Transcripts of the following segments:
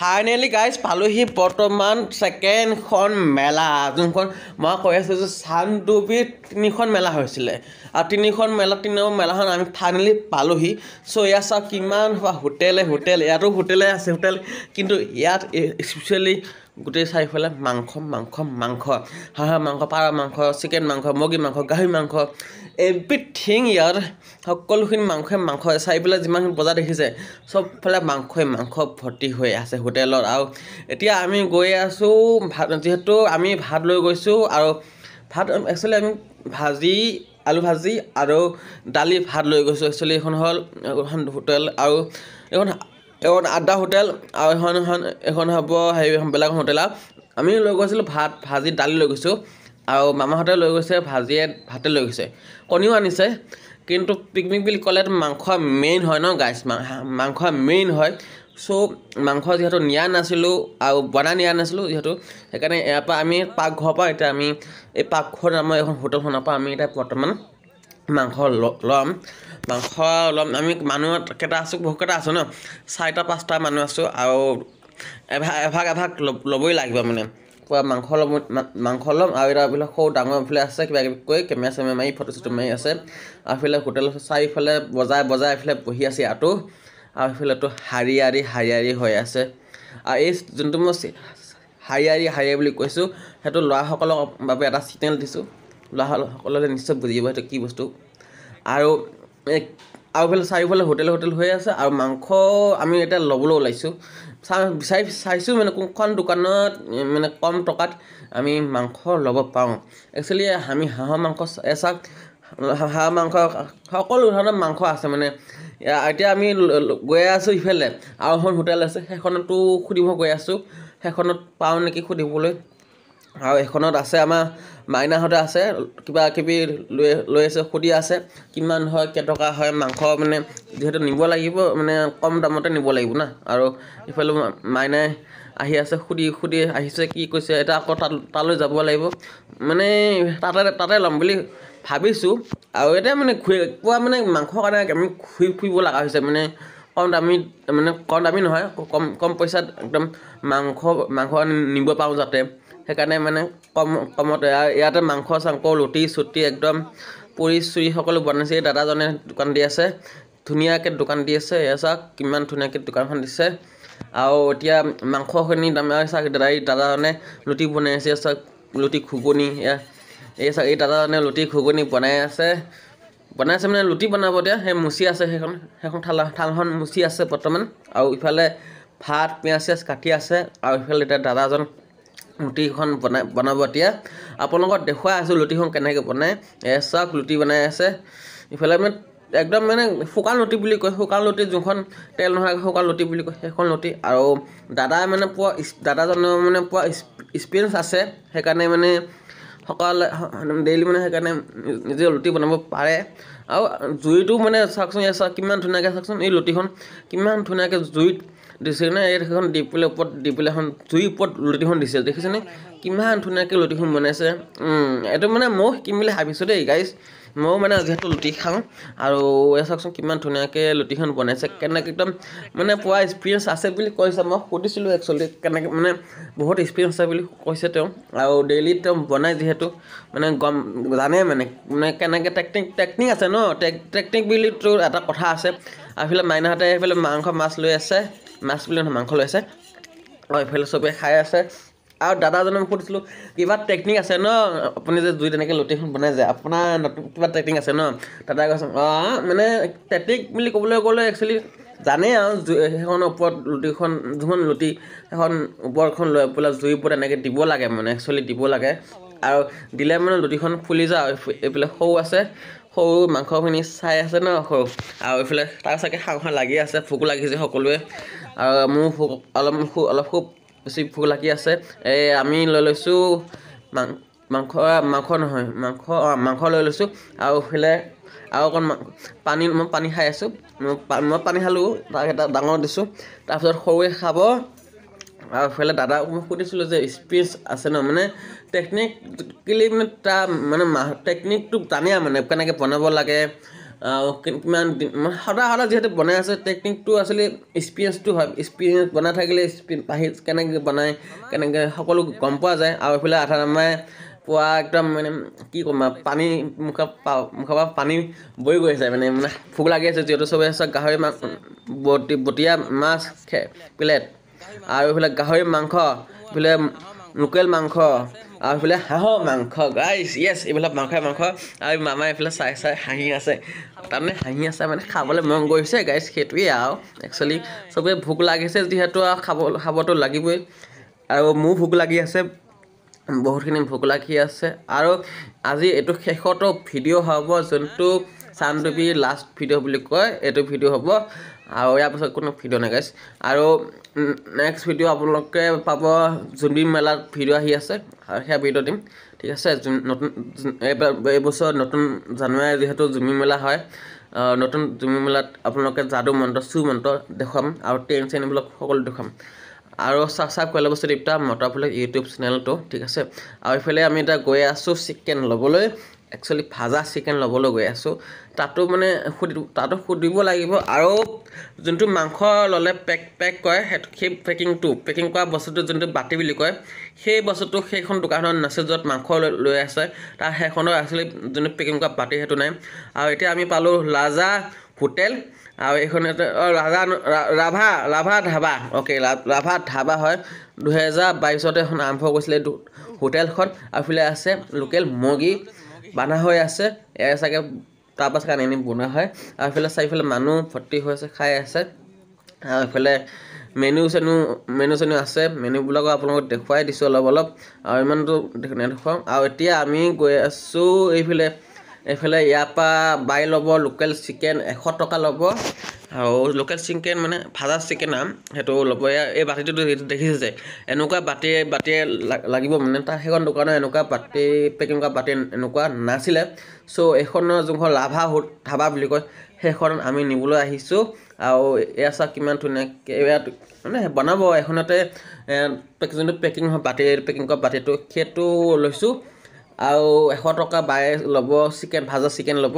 finally guys পালোহি বৰ্তমান ছেকেণ্ডখন মেলা যোনখন মই কৈ আছোঁ যে চানডুবিত তিনিখন মেলা হৈছিলে আৰু তিনিখন মেলা তিনি নম্বৰ মেলাখন আমি ফাইনেলি পালোহি চ' ইয়াত চাওক কিমান হোৱা হোটেলে হোটেল ইয়াতো হোটেলে আছে হোটেল কিন্তু ইয়াত স্পেচিয়েলি গোটেই চাৰিওফালে মাংস মাংস মাংস হাঁহ মাংস পাৰ মাংস চিকেন মাংস মুৰ্গী মাংস গাহৰি মাংস এভ্ৰিথিং ইয়াৰ সকলোখিনি মাংসই মাংস চাৰিওফালে যিমানখিনি বজাৰ দেখিছে চবফালে মাংসই মাংস ভৰ্তি হৈ আছে হোটেলত আৰু এতিয়া আমি গৈ আছোঁ ভাত যিহেতু আমি ভাত লৈ গৈছোঁ আৰু ভাত একচুৱেলি আমি ভাজি আলু ভাজি আৰু দালি ভাত লৈ গৈছোঁ একচুৱেলি এইখন হ'ল এখন হোটেল আৰু এইখন এখন আড্ডা হোটেল আৰু এখন এখন এখন হ'ব হেৰি বেলেগ হোটেল আৰু আমি লৈ গৈছিলোঁ ভাত ভাজি দালি লৈ গৈছোঁ আৰু মামাহঁতে লৈ গৈছে ভাজিয়ে ভাতে লৈ গৈছে কণীও আনিছে কিন্তু পিকনিক বুলি ক'লে মাংস মেইন হয় ন গাইছ মাংস মেইন হয় চ' মাংস যিহেতু নিয়া নাছিলোঁ আৰু বনাই নিয়া নাছিলোঁ যিহেতু সেইকাৰণে ইয়াৰ পৰা আমি পাকঘৰৰ পৰা এতিয়া আমি এই পাকঘৰ নামৰ এখন হোটেলখনৰ পৰা আমি এতিয়া বৰ্তমান মাংস ল'ম মাংস ল'ম আমি মানুহ কেইটা আছোঁ বহুকেইটা আছোঁ ন চাৰিটা পাঁচটা মানুহ আছোঁ আৰু এভাগ এভাগ এভাগ ল'বই লাগিব মানে পুৰা মাংস ল'ব মাংস ল'ম আৰু এতিয়া এইফালে সৰু ডাঙৰ এইফালে আছে কিবা কিবি কৈ কেমেৰা চেমেৰা মাৰি ফটো চটো মাৰি আছে আৰু এইফালে হোটেল চাৰিওফালে বজাই বজাই এইফালে বহি আছে ইয়াতো আৰু সেইফালেতো হাৰিয়াৰী হাৰিয়াৰী হৈ আছে আৰু এই যোনটো মই হাৰিয়াৰী হাৰিয়াৰী বুলি কৈছোঁ সেইটো ল'ৰাসকলৰ বাবে এটা চিগনেল দিছোঁ ওলাহসকলে নিশ্চয় বুজিব সেইটো কি বস্তু আৰু আৰুফালে চাৰিওফালে হোটেল হোটেল হৈ আছে আৰু মাংস আমি এতিয়া ল'বলৈ ওলাইছোঁ চা বিচাৰি চাইছোঁ মানে কোনখন দোকানত মানে কম টকাত আমি মাংস ল'ব পাৰোঁ একচুৱেলি আমি হাঁহৰ মাংস এচাক হাঁহ মাংস সকলো ধৰণৰ মাংস আছে মানে এতিয়া আমি গৈ আছোঁ ইফালে আৰু এখন হোটেল আছে সেইখনতো সুধিব গৈ আছোঁ সেইখনত পাওঁ নেকি সুধিবলৈ আৰু এখনত আছে আমাৰ মাইনাহঁতে আছে কিবা কিবি লৈ লৈ আছে সুধি আছে কিমান হয় কেইটকা হয় মাংস মানে যিহেতু নিব লাগিব মানে কম দামতে নিব লাগিব না আৰু ইফালে মাইনাই আহি আছে সুধি সুধি আহিছে কি কৈছে এতিয়া আকৌ তাত তালৈ যাব লাগিব মানে তাতে তাতে ল'ম বুলি ভাবিছোঁ আৰু এতিয়া মানে ঘূৰি পোৱা মানে মাংসৰ কাৰণে আমি ঘূৰি ফুৰিব লগা হৈছে মানে কম দামী মানে কম দামী নহয় কম কম পইচাত একদম মাংস মাংস নিব পাৰোঁ যাতে সেইকাৰণে মানে কম কমতে ইয়াতে মাংস চাংস ৰুটি চুটি একদম পুৰি চুৰি সকলো বনাইছে দাদাজনে দোকান দি আছে ধুনীয়াকৈ দোকান দি আছে এয়া চাওক কিমান ধুনীয়াকৈ দোকানখন দিছে আৰু এতিয়া মাংসখিনি দাম চাওক দাদা এই দাদাজনে ৰুটি বনাই আছে চাওক ৰুটি ঘুগুনি এয়া এই চাওক এই দাদাজনে ৰুটি ঘুগুনি বনাই আছে বনাই আছে মানে ৰুটি বনাব এতিয়া সেই মুচি আছে সেইখন সেইখন থাল থালখন মুচি আছে বৰ্তমান আৰু ইফালে ভাত পিঁয়াজ চিয়াজ কাটি আছে আৰু ইফালে এতিয়া দাদাজন ৰুটিখন বনাই বনাব এতিয়া আপোনালোকক দেখুৱাই আছোঁ ৰুটিখন কেনেকৈ বনাই এ চাওক ৰুটি বনাই আছে ইফালে মানে একদম মানে শুকান ৰুটি বুলি কয় শুকান ৰুটি যোনখন তেল নোহোৱাকৈ শুকান ৰুটি বুলি কয় সেইখন ৰুটি আৰু দাদা মানে পোৱা দাদাজনৰ মানে পোৱা এক্সপিৰিয়েঞ্চ আছে সেইকাৰণে মানে সকলোৱে ডেইলি মানে সেইকাৰণে নিজে ৰুটি বনাব পাৰে আৰু জুইটো মানে চাওকচোন এ চাওক কিমান ধুনীয়াকৈ চাওকচোন এই ৰুটিখন কিমান ধুনীয়াকৈ জুইত দিছেনে ইয়াত সেইখন ডিপ্লাই ওপৰত এখন জুইৰ ওপৰত লুটিখন দিছে দেখিছেনে কিমান ধুনীয়াকৈ লুটিখন বনাইছে এইটো মানে ময়ো শিকিম বুলি ভাবিছোঁ দেই গাইজ ময়ো মানে যিহেতু লুটি খাওঁ আৰু এই চাওকচোন কিমান ধুনীয়াকৈ লুটিখন বনাইছে কেনেকৈ একদম মানে পোৱা এক্সপিৰিয়েঞ্চ আছে বুলি কৈছে মই সুধিছিলোঁ একচুৱেলি কেনেকৈ মানে বহুত এক্সপিৰিয়েঞ্চ আছে বুলি কৈছে তেওঁ আৰু ডেইলি তেওঁ বনাই যিহেতু মানে গম জানে মানে মানে কেনেকৈ টেকনিক টেকনিক আছে ন টেক টেকনিক বুলিতো এটা কথা আছে আৰু সেইফালে মাইনাহঁতে সেইফালে মাংস মাছ লৈ আছে মাছ বুলি নহয় মাংস লৈছে অঁ এইফালে চবেই খাই আছে আৰু দাদাজনে মোক সুধিছিলোঁ কিবা টেকনিক আছে ন আপুনি যে জুই তেনেকৈ লুটি এখন বনাই যায় আপোনাৰ নতুন কিবা টেকনিক আছে ন দাদাই কৈছে অঁ মানে টেকনিক বুলি ক'বলৈ গ'লে একচুৱেলি জানেই আৰু জুই সেইখন ওপৰত লুটিখন যোনখন লুটি সেইখন ওপৰখন লৈ পেলাই জুইৰ ওপৰত এনেকৈ দিব লাগে মানে একচুৱেলি দিব লাগে আৰু দিলে মানে লুটিখন ফুলি যায় এইফালে সৌ আছে সৰু মাংসখিনি চাই আছে ন সৰু আৰু এইফালে তাৰ চাগে হাঁহখন লাগি আছে ফুকু লাগিছে সকলোৱে আৰু মোৰ ফুক অলপ অলপ খুব বেছি ফুক লাগি আছে এই আমি লৈ লৈছোঁ মাংস মাংস নহয় মাংস অঁ মাংস লৈ লৈছোঁ আৰু এইফালে আৰু অকণ পানী মই পানী খাই আছোঁ মই পানী খালোঁ তাক এটা ডাঙৰ দিছোঁ তাৰপিছত সৰুৱে খাব আৰু সেইফালে দাদাক মই সুধিছিলোঁ যে স্পীচ আছে ন মানে টেকনিকেলি মানে তাৰ মানে টেকনিকটো জানে মানে কেনেকৈ বনাব লাগে কিমান দিন সদায় সদায় যিহেতু বনাই আছে টেকনিকটো আচলতে এক্সপিৰিয়েঞ্চটো হয় এক্সপিৰিয়েঞ্চ বনাই থাকিলে বাঢ়ি কেনেকৈ বনায় কেনেকৈ সকলো গম পোৱা যায় আৰু এইফালে আধা নামাই পোৱা একদম মানে কি ক'ম আৰু পানী মুখা পা মুখৰ পৰা পানী বৈ গৈছে মানে মানে ভোক লাগি আছে যিহেতু চবেই আছে গাহৰি মাছ বটি বটিয়া মাছ খে প্লেট আৰু এইফালে গাহৰি মাংস এইফালে লোকেল মাংস আৰু এইফালে হাঁহৰ মাংস গাইছ য়েছ এইবিলাক মাংস মাংস আৰু মামাই এইফালে চাই চাই হাঁহি আছে তাৰমানে হাঁহি আছে মানে খাবলৈ মন গৈছে গাইছ সেইটোৱে আৰু একচুৱেলি চবেই ভোক লাগিছে যিহেতু আৰু খাব খাবতো লাগিবই আৰু মোৰ ভোক লাগি আছে বহুতখিনি ভোক লাগি আছে আৰু আজি এইটো শেষতো ভিডিঅ' হ'ব যোনটো টুপি লাষ্ট ভিডিঅ' বুলি কয় এইটো ভিডিঅ' হ'ব আৰু ইয়াৰ পিছত কোনো ভিডিঅ' নাই গাইছ আৰু নেক্সট ভিডিঅ' আপোনালোকে পাব জুনবিম মেলাত ভিডিঅ' আহি আছে সেয়া ভিডিঅ' দিম ঠিক আছে নতুন এইবাৰ এইবছৰ নতুন জানুৱাৰী যিহেতু জুমি মেলা হয় নতুন জুমি মেলাত আপোনালোকে যাদু মন্ত্ৰ চু মন্ত্ৰ দেখুৱাম আৰু ট্ৰেইন চেইনবিলাক সকলো দেখুৱাম আৰু চাফচাফ কৰিলে বস্তু দীপ্তা মটৰফুলে ইউটিউব চেনেলটো ঠিক আছে আৰু এইফালে আমি এতিয়া গৈ আছোঁ চিকেন ল'বলৈ একচুৱেলি ভাজা চিকেন ল'বলৈ গৈ আছোঁ তাতো মানে সুধি তাতো সুধিব লাগিব আৰু যোনটো মাংস ল'লে পেক পেক কৰে সেইটো সেই পেকিংটো পেকিং কৰা বস্তুটো যোনটো বাতি বুলি কয় সেই বস্তুটো সেইখন দোকানত নাছিল য'ত মাংস লৈ আছে তাৰ সেইখনৰ আছিলে যোনটো পেকিং কৰা বাতি সেইটো নাই আৰু এতিয়া আমি পালোঁ ৰাজা হোটেল আৰু এইখন ৰাজা ৰাভা ৰাভা ধাবা অ'কে ৰাভা ধাবা হয় দুহেজাৰ বাইছতে এখন আৰম্ভ কৰিছিলে হোটেলখন আৰু এইফালে আছে লোকেল মুৰ্গী বান্ধা হৈ আছে এয়া চাগে তাৰ পাছত কাৰণে এনেই বনোৱা হয় আৰু এইফালে চাৰিওফালে মানুহ ভৰ্তি হৈ আছে খাই আছে আৰু এইফালে মেনু চেনু মেনু চেনু আছে মেনুবিলাকো আপোনালোকক দেখুৱাই দিছোঁ অলপ অলপ আৰু ইমানটো নেদেখুৱাওঁ আৰু এতিয়া আমি গৈ আছোঁ এইফালে এইফালে ইয়াৰ পৰা বাই ল'ব লোকেল চিকেন এশ টকা ল'ব আৰু লোকেল চিকেন মানে ভাজা চিকেন আম সেইটো ল'ব এই বাতিটো দেখিছে যে এনেকুৱা বাতি বাতিয়ে লাগিব মানে তাৰ সেইখন দোকানৰ এনেকুৱা বাতি পেকিং কৰা বাতি এনেকুৱা নাছিলে চ' এইখনৰ যোনখন লাভা হোট ধাবা বুলি কয় সেইখন আমি নিবলৈ আহিছোঁ আৰু এয়া চা কিমান ধুনীয়া মানে বনাব এখনতে যোনটো পেকিং হয় বাতি পেকিং কৰা বাতিটো সেইটো লৈছোঁ আৰু এশ টকা বাই ল'ব চিকেন ভাজা চিকেন ল'ব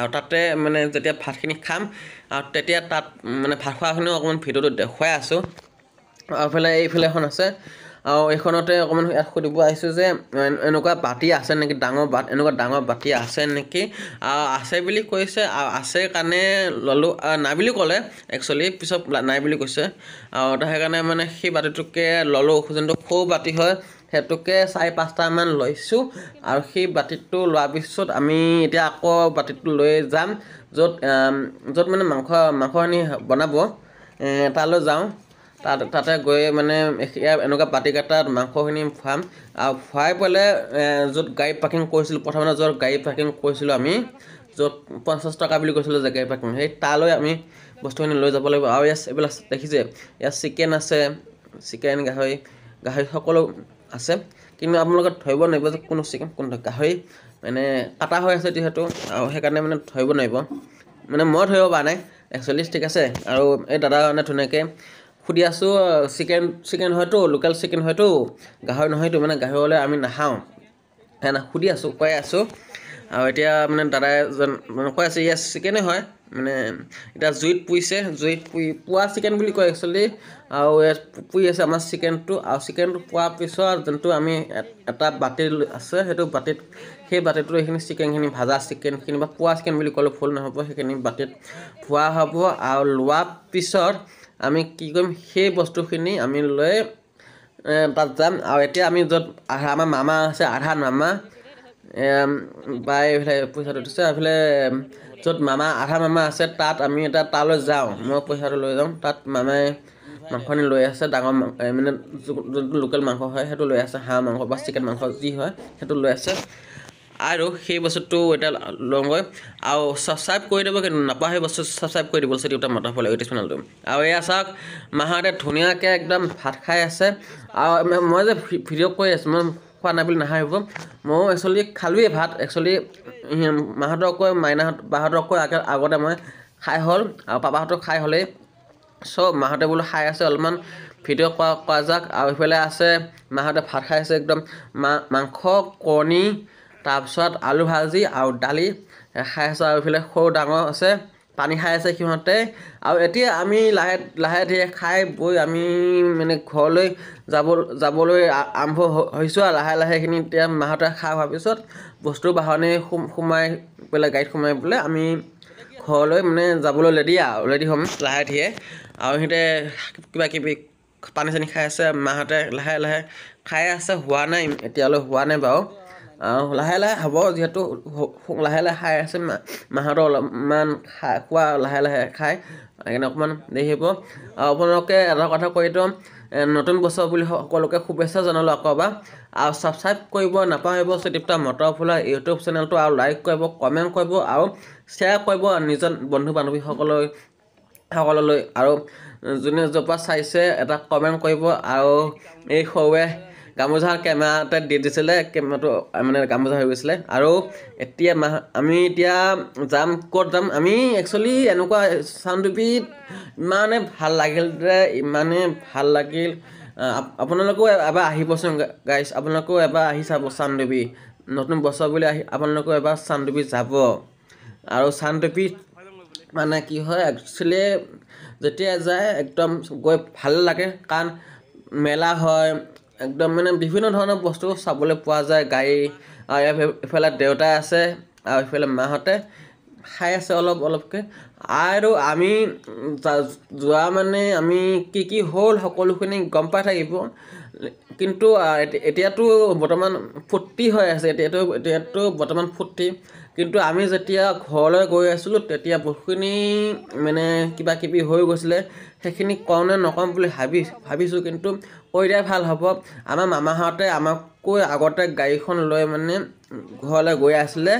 আৰু তাতে মানে যেতিয়া ভাতখিনি খাম আৰু তেতিয়া তাত মানে ভাত খোৱাখিনিও অকণমান ভিডিঅ'টো দেখুৱাই আছোঁ আৰু এইফালে এইফালে এখন আছে আৰু এইখনতে অকণমান ইয়াত সুধিব আহিছোঁ যে এনেকুৱা বাতি আছে নেকি ডাঙৰ বাট এনেকুৱা ডাঙৰ বাতি আছে নেকি আছে বুলি কৈছে আৰু আছে কাৰণে ল'লোঁ নাই বুলি ক'লে একচুৱেলি পিছত নাই বুলি কৈছে আৰু সেইকাৰণে মানে সেই বাতিটোকে ল'লোঁ যোনটো সৰু বাতি হয় সেইটোকে চাৰি পাঁচটামান লৈছোঁ আৰু সেই বাতিটো লোৱাৰ পিছত আমি এতিয়া আকৌ বাতিটো লৈ যাম য'ত য'ত মানে মাংস মাংসখিনি বনাব তালৈ যাওঁ তাত তাতে গৈ মানে এনেকুৱা বাতিকেইটাত মাংসখিনি ফুৱাম আৰু ফুৱাই পেলাই য'ত গাড়ী পাৰ্কিং কৰিছিলোঁ প্ৰথমতে য'ত গাড়ী পাৰ্কিং কৰিছিলোঁ আমি য'ত পঞ্চাছ টকা বুলি কৈছিলোঁ যে গাড়ী পাৰ্কিং সেই তালৈ আমি বস্তুখিনি লৈ যাব লাগিব আৰু ইয়াত এইবিলাক দেখিছে ইয়াত চিকেন আছে চিকেন গাহৰি গাহৰি সকলো আছে কিন্তু আপোনালোকে ধৰিব নোৱাৰিব যে কোনো চিকেন কোন গাহৰি মানে কাটা হৈ আছে যিহেতু আৰু সেইকাৰণে মানে ধৰিব নোৱাৰিব মানে মই ধৰিব পৰা নাই একচুৱেলিষ্ট ঠিক আছে আৰু এই দাদা মানে ধুনীয়াকৈ সুধি আছোঁ চিকেন চিকেন হয়তো লোকেল চিকেন হয়তো গাহৰি নহয়তো মানে গাহৰিলৈ আমি নাখাওঁ সেইকাৰণে সুধি আছোঁ কৈ আছোঁ আৰু এতিয়া মানে দাদাই যেন মানে কৈ আছে ইয়াত চিকেনেই হয় মানে এতিয়া জুইত পুৰিছে জুইত পুই পোৱা চিকেন বুলি কয় একচুৱেলি আৰু ইয়াত পুৰি আছে আমাৰ চিকেনটো আৰু চিকেনটো পোৱা পিছত যোনটো আমি এটা বাতি আছে সেইটো বাতিত সেই বাতিটো এইখিনি চিকেনখিনি ভাজা চিকেনখিনি বা পোৱা চিকেন বুলি ক'লে ফুল নহ'ব সেইখিনি বাতিত ভুৱা হ'ব আৰু লোৱা পিছত আমি কি কৰিম সেই বস্তুখিনি আমি লৈ তাত যাম আৰু এতিয়া আমি য'ত আধা আমাৰ মামা আছে আধা মামা পাই এইফালে পইচাটো দিছে এইফালে য'ত মামা আধা মামা আছে তাত আমি এটা তালৈ যাওঁ মই পইচাটো লৈ যাওঁ তাত মামাই মাংসখিনি লৈ আছে ডাঙৰ মাংস মানে যোনটো লোকেল মাংস হয় সেইটো লৈ আছে হাঁহ মাংস বা চিকেন মাংস যি হয় সেইটো লৈ আছে আৰু সেই বস্তুটো এতিয়া লওঁগৈ আৰু ছাবস্ক্ৰাইব কৰি দিব কিন্তু নাপাওঁ সেই বস্তু ছাবস্ক্ৰাইব কৰি দিবলৈ দেউতা মটৰ ফল ইউটিউব চেনেলটো আৰু এয়া চাওক মাহঁতে ধুনীয়াকৈ একদম ভাত খাই আছে আৰু মই যে ভিডিঅ' কৰি আছোঁ মই খোৱা নাই বুলি নাহাই হ'ব মই একচুৱেলি খালোঁৱেই ভাত একচুৱেলি মাহঁতকৈ মাইনাহঁত বাহঁতকৈ আগে আগতে মই খাই হ'ল আৰু পাপাহঁতক খাই হ'লেই চব মাহঁতে বোলো খাই আছে অলপমান ভিডিঅ' কৰা কৰা যাক আৰু এইফালে আছে মাহঁতে ভাত খাই আছে একদম মা মাংস কণী তাৰপিছত আলু ভাজি আৰু দালি খাই আছে আৰু ইফালে সৰু ডাঙৰ আছে পানী খাই আছে সিহঁতে আৰু এতিয়া আমি লাহে লাহে ধীৰে খাই বৈ আমি মানে ঘৰলৈ যাব যাবলৈ আৰম্ভ হৈছোঁ আৰু লাহে লাহেখিনি এতিয়া মাহঁতে খাই হোৱাৰ পিছত বস্তু বাহনে সোমাই পেলাই গাড়ীত সোমাই পেলাই আমি ঘৰলৈ মানে যাবলৈ ৰেডি আৰু ৰেডি হ'ম লাহে ধীৰে আৰু সিহঁতে কিবা কিবি পানী চানী খাই আছে মাহঁতে লাহে লাহে খাই আছে হোৱা নাই এতিয়ালৈ হোৱা নাই বাৰু লাহে লাহে হ'ব যিহেতু লাহে লাহে খাই আছে মাহঁতৰ অলপমান খাই খোৱা লাহে লাহে খাই সেইকাৰণে অকণমান দেৰি হ'ব আৰু আপোনালোকে এটা কথা কৈ দিওঁ নতুন বছৰ বুলি সকলোকে শুভেচ্ছা জনালোঁ আকৌ বা আৰু ছাবস্ক্ৰাইব কৰিব নাপাহৰিব চিটিপ্তা মটৰ ফুলা ইউটিউব চেনেলটো আৰু লাইক কৰিব কমেণ্ট কৰিব আৰু শ্বেয়াৰ কৰিব নিজৰ বন্ধু বান্ধৱীসকললৈ সকললৈ আৰু যোনে য'ৰ পৰা চাইছে এটা কমেণ্ট কৰিব আৰু এই সৰুৱে গামোচা কেমেৰাতে দি দিছিলে কেমেৰাটো মানে গামোচা হৈ গৈছিলে আৰু এতিয়া মাহ আমি এতিয়া যাম ক'ত যাম আমি একচুৱেলি এনেকুৱা চাউণ্ডপিত ইমানে ভাল লাগিল যে ইমানে ভাল লাগিল আপোনালোকেও এবাৰ আহিবচোন গাইছ আপোনালোকেও এবাৰ আহি চাব চাউণ্ডপি নতুন বছৰ বুলি আহি আপোনালোকেও এবাৰ চাউণ্ডপি যাব আৰু চাউণ্ডপিত মানে কি হয় একচুৱেলি যেতিয়া যায় একদম গৈ ভাল লাগে কাৰণ মেলা হয় একদম মানে বিভিন্ন ধৰণৰ বস্তু চাবলৈ পোৱা যায় গাড়ী আৰু ইফালে দেউতাই আছে আৰু ইফালে মাহঁতে খাই আছে অলপ অলপকৈ আৰু আমি যোৱা মানে আমি কি কি হ'ল সকলোখিনি গম পাই থাকিব কিন্তু এতিয়াতো বৰ্তমান ফূৰ্তি হৈ আছে এতিয়াতো এতিয়াতো বৰ্তমান ফূৰ্তি কিন্তু আমি যেতিয়া ঘৰলৈ গৈ আছিলোঁ তেতিয়া বহুখিনি মানে কিবা কিবি হৈ গৈছিলে সেইখিনি কওঁ নে নকওঁ বুলি ভাবি ভাবিছোঁ কিন্তু কৈ দিয়াই ভাল হ'ব আমাৰ মামাহঁতে আমাতকৈ আগতে গাড়ীখন লৈ মানে ঘৰলৈ গৈ আছিলে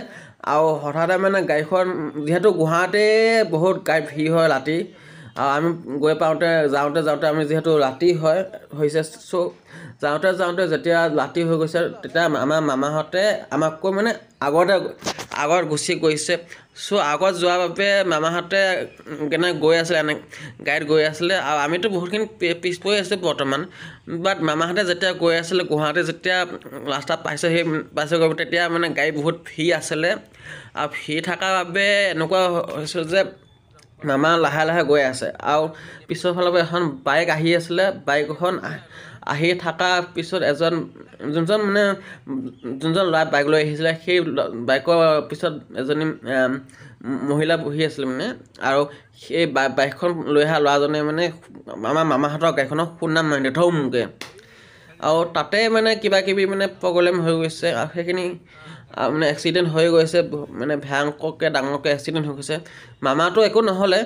আৰু হঠাতে মানে গাড়ীখন যিহেতু গুৱাহাটীতে বহুত গাই ভিৰ হয় ৰাতি আৰু আমি গৈ পাওঁতে যাওঁতে যাওঁতে আমি যিহেতু ৰাতি হয় হৈছে চ' যাওঁতে যাওঁতে যেতিয়া ৰাতি হৈ গৈছে তেতিয়া আমাৰ মামাহঁতে আমাতকৈ মানে আগতে আগত গুচি গৈছে চ' আগত যোৱাৰ বাবে মামাহঁতে কেনে গৈ আছিলে এনে গাইড গৈ আছিলে আৰু আমিতো বহুতখিনি পিছ পৰি আছোঁ বৰ্তমান বাট মামাহঁতে যেতিয়া গৈ আছিলে গুৱাহাটী যেতিয়া ৰাস্তা পাইছে সেই পাইছে গৈ তেতিয়া মানে গাড়ী বহুত ফ্ৰী আছিলে আৰু ফ্ৰী থকাৰ বাবে এনেকুৱা হৈছিল যে মামা লাহে লাহে গৈ আছে আৰু পিছৰ ফালৰ পৰা এখন বাইক আহি আছিলে বাইকখন আহি থকাৰ পিছত এজন যোনজন মানে যোনজন ল'ৰা বাইক লৈ আহিছিলে সেই বাইকৰ পিছত এজনী মহিলা বহি আছিলে মানে আৰু সেই বাইকখন লৈ অহা ল'ৰাজনে মানে আমাৰ মামাহঁতৰ গাড়ীখনৰ সুনাম মাৰি দিয়ে ঢৌমুকে আৰু তাতে মানে কিবা কিবি মানে প্ৰব্লেম হৈ গৈছে আৰু সেইখিনি মানে এক্সিডেণ্ট হৈ গৈছে মানে ভয়ংকৰকৈ ডাঙৰকৈ এক্সিডেণ্ট হৈ গৈছে মামাটো একো নহ'লে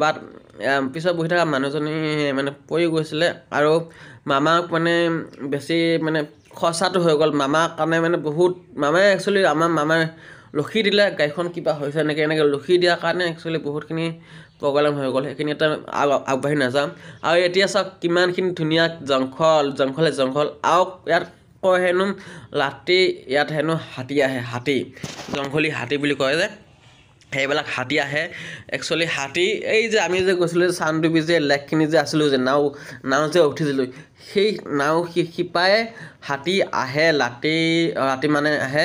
বাট পিছত বহি থকা মানুহজনী মানে পৰি গৈছিলে আৰু মামাক মানে বেছি মানে খৰচাটো হৈ গ'ল মামাৰ কাৰণে মানে বহুত মামাই একচুৱেলি আমাৰ মামাই লখি দিলে গাড়ীখন কিবা হৈছে এনেকৈ এনেকৈ লখি দিয়াৰ কাৰণে একচুৱেলি বহুতখিনি প্ৰব্লেম হৈ গ'ল সেইখিনি এটা আগবাঢ়ি নাযাওঁ আৰু এতিয়া চাওক কিমানখিনি ধুনীয়া জংঘল জংঘলে জংঘল আৰু ইয়াত আকৌ হেনো ৰাতি ইয়াত হেনো হাতী আহে হাতী জংঘলী হাতী বুলি কয় যে সেইবিলাক হাতী আহে একচুৱেলি হাতী এই যে আমি যে গৈছিলোঁ যে চানডুবি যে লেকখিনি যে আছিলোঁ যে নাও নাও যে উঠিছিলোঁ সেই নাও শিপাই হাতী আহে ৰাতি ৰাতি মানে আহে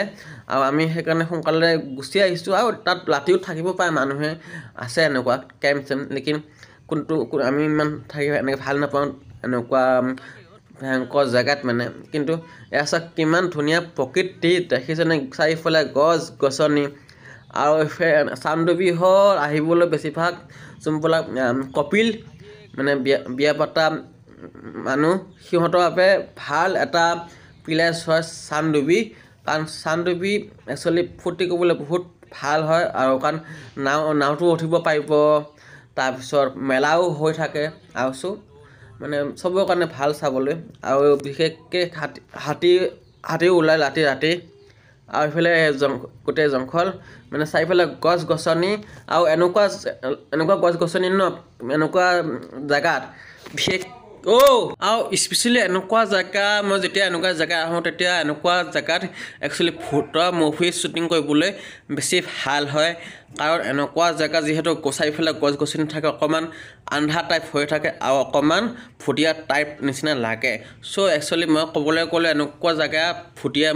আৰু আমি সেইকাৰণে সোনকালে গুচি আহিছোঁ আৰু তাত ৰাতিও থাকিব পাৰে মানুহে আছে এনেকুৱা কেম্প চেম্প লেকিন কোনটো আমি ইমান থাকি এনেকৈ ভাল নাপাওঁ এনেকুৱা ভয়ংকৰ জেগাত মানে কিন্তু এয়া এচক কিমান ধুনীয়া প্ৰকৃতি দেখিছেনে চাৰিওফালে গছ গছনি আৰু চামডুবি হ'ল আহিবলৈ বেছিভাগ যোনবিলাক কপিল মানে বিয়া বিয়া পতা মানুহ সিহঁতৰ বাবে ভাল এটা প্লেচ হয় চামডুবি কাৰণ চামডুবি এক্সুৱেলি ফূৰ্তি কৰিবলৈ বহুত ভাল হয় আৰু কাৰণ নাও নাওটো উঠিব পাৰিব তাৰপিছত মেলাও হৈ থাকে আৰু চোন মানে চবৰ কাৰণে ভাল চাবলৈ আৰু বিশেষকৈ হাতী হাতী হাতী ওলায় ৰাতি ৰাতি আৰু এইফালে জং গোটেই জংঘল মানে চাৰিফালে গছ গছনি আৰু এনেকুৱা এনেকুৱা গছ গছনি ন এনেকুৱা জেগাত বিশেষ আৰু স্পেচিয়েলি এনেকুৱা জেগা মই যেতিয়া এনেকুৱা জেগা আহোঁ তেতিয়া এনেকুৱা জেগাত একচুৱেলি ফটো মুভি শ্বুটিং কৰিবলৈ বেছি ভাল হয় কাৰণ এনেকুৱা জেগা যিহেতু চাৰিওফালে গছ গছনি নাথাকে অকণমান আন্ধাৰ টাইপ হৈ থাকে আৰু অকণমান ফুটিয়া টাইপ নিচিনা লাগে চ' একচুৱেলি মই ক'বলৈ গ'লে এনেকুৱা জেগা ফুটিয়া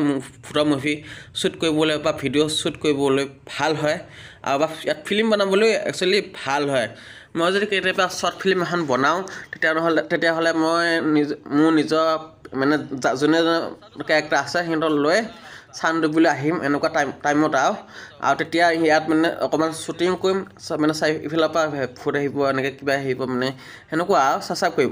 ফটো মুভি শ্বুট কৰিবলৈ বা ভিডিঅ' শ্বুট কৰিবলৈ ভাল হয় আৰু বা ইয়াত ফিল্ম বনাবলৈ একচুৱেলি ভাল হয় মই যদি কেতিয়াবা শ্বৰ্ট ফিল্ম এখন বনাওঁ তেতিয়াহ'লে তেতিয়াহ'লে মই নিজ মোৰ নিজৰ মানে যোনে কেৰেক্টাৰ আছে সিহঁতক লৈ চান ডুবিলৈ আহিম এনেকুৱা টাইম টাইমত আৰু আৰু তেতিয়া ইয়াত মানে অকণমান শ্বুটিং কৰিম মানে চাই ইফালৰ পৰা ফুট আহিব এনেকৈ কিবা আহিব মানে সেনেকুৱা আৰু চাফ চাফ কৰিব